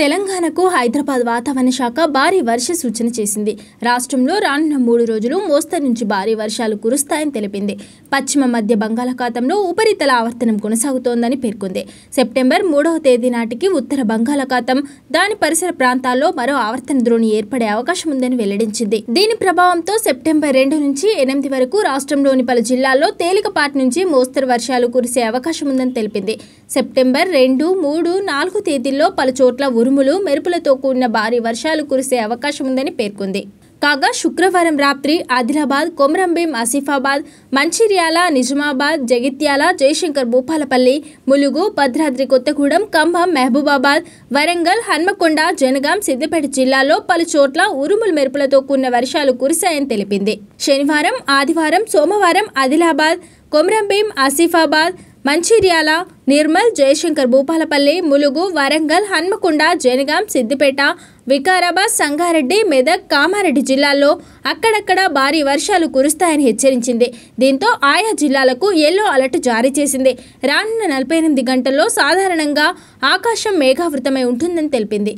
తెలంగాణకు హైదరాబాద్ వాతావరణ శాఖ భారీ వర్ష సూచన చేసింది రాష్ట్రంలో రానున్న మూడు రోజులు మోస్తరు నుంచి భారీ వర్షాలు కురుస్తాయని తెలిపింది పశ్చిమ మధ్య బంగాళాఖాతంలో ఉపరితల ఆవర్తనం కొనసాగుతోందని పేర్కొంది సెప్టెంబర్ మూడవ తేదీ నాటికి ఉత్తర బంగాళాఖాతం దాని పరిసర ప్రాంతాల్లో మరో ఆవర్తన ద్రోణి ఏర్పడే అవకాశం ఉందని వెల్లడించింది దీని ప్రభావంతో సెప్టెంబర్ రెండు నుంచి ఎనిమిది వరకు రాష్ట్రంలోని పలు జిల్లాల్లో తేలికపాటి నుంచి మోస్తరు వర్షాలు కురిసే అవకాశం ఉందని తెలిపింది సెప్టెంబర్ రెండు మూడు నాలుగు తేదీల్లో పలు చోట్ల ఉరుములు మెరుపులతో కూడిన భారీ వర్షాలు కురిసే అవకాశం ఉందని పేర్కొంది కాగా శుక్రవారం రాత్రి ఆదిలాబాద్ కొమరంభీం ఆసిఫాబాద్ మంచిర్యాల నిజామాబాద్ జగిత్యాల జయశంకర్ భూపాలపల్లి ములుగు భద్రాద్రి కొత్తగూడెం ఖమ్మం మహబూబాబాద్ వరంగల్ హన్మకొండ జనగాం సిద్దిపేట జిల్లాల్లో పలు చోట్ల ఉరుములు మెరుపులతో కూడిన వర్షాలు కురిశాయని తెలిపింది శనివారం ఆదివారం సోమవారం ఆదిలాబాద్ కొమరంభీం ఆసిఫాబాద్ మంచిర్యాల నిర్మల్ జయశంకర్ భూపాలపల్లి ములుగు వరంగల్ హన్మకొండ జనగాం సిద్దిపేట వికారాబాద్ సంగారెడ్డి మెదక్ కామారెడ్డి జిల్లాల్లో అక్కడక్కడ భారీ వర్షాలు కురుస్తాయని హెచ్చరించింది దీంతో ఆయా జిల్లాలకు ఎల్లో అలర్ట్ జారీ చేసింది రానున్న నలభై ఎనిమిది గంటల్లో సాధారణంగా ఆకాశం మేఘావృతమై ఉంటుందని తెలిపింది